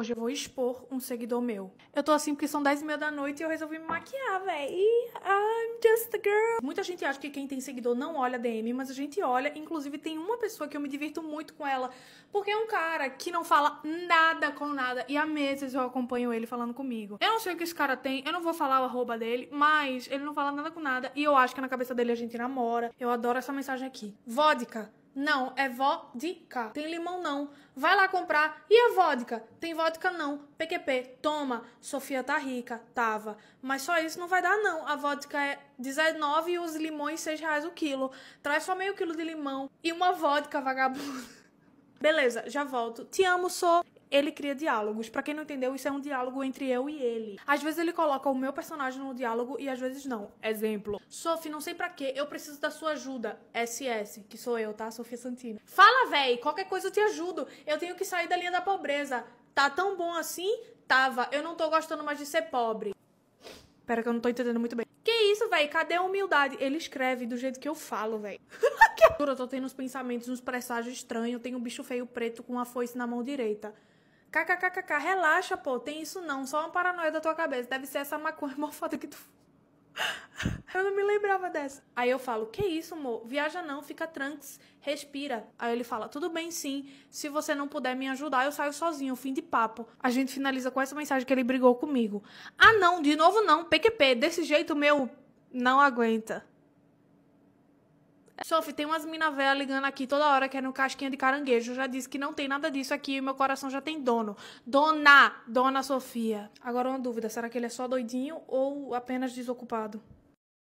Hoje eu vou expor um seguidor meu. Eu tô assim porque são 10 e meia da noite e eu resolvi me maquiar, véi. I'm just a girl. Muita gente acha que quem tem seguidor não olha DM, mas a gente olha. Inclusive, tem uma pessoa que eu me divirto muito com ela, porque é um cara que não fala nada com nada. E há meses eu acompanho ele falando comigo. Eu não sei o que esse cara tem, eu não vou falar o arroba dele, mas ele não fala nada com nada. E eu acho que na cabeça dele a gente namora. Eu adoro essa mensagem aqui. Vodka. Não, é vodka. Tem limão não. Vai lá comprar. E a vodka? Tem vodka não. PQP, toma. Sofia tá rica, tava. Mas só isso não vai dar não. A vodka é 19 e os limões 6 reais o quilo. Traz só meio quilo de limão e uma vodka vagabunda. Beleza, já volto. Te amo, sou ele cria diálogos. Para quem não entendeu, isso é um diálogo entre eu e ele. Às vezes ele coloca o meu personagem no diálogo e às vezes não. Exemplo. Sophie, não sei para quê, eu preciso da sua ajuda. SS, que sou eu, tá? Sofia Santina. Fala, véi, qualquer coisa eu te ajudo. Eu tenho que sair da linha da pobreza. Tá tão bom assim? Tava. Eu não tô gostando mais de ser pobre. Pera que eu não tô entendendo muito bem. Que isso, véi? Cadê a humildade? Ele escreve do jeito que eu falo, véi. eu tô tendo uns pensamentos, uns presságios estranhos. Tem um bicho feio preto com uma foice na mão direita. KKKKK, relaxa, pô, tem isso não, só uma paranoia da tua cabeça, deve ser essa maconha foda que tu. eu não me lembrava dessa. Aí eu falo, que isso, amor? Viaja não, fica tranks, respira. Aí ele fala, tudo bem sim, se você não puder me ajudar, eu saio sozinho, fim de papo. A gente finaliza com essa mensagem que ele brigou comigo. Ah não, de novo não, PQP, desse jeito meu, não aguenta. Sophie, tem umas mina ligando aqui toda hora que no casquinha de caranguejo. Eu já disse que não tem nada disso aqui e meu coração já tem dono. Dona! Dona Sofia. Agora uma dúvida, será que ele é só doidinho ou apenas desocupado?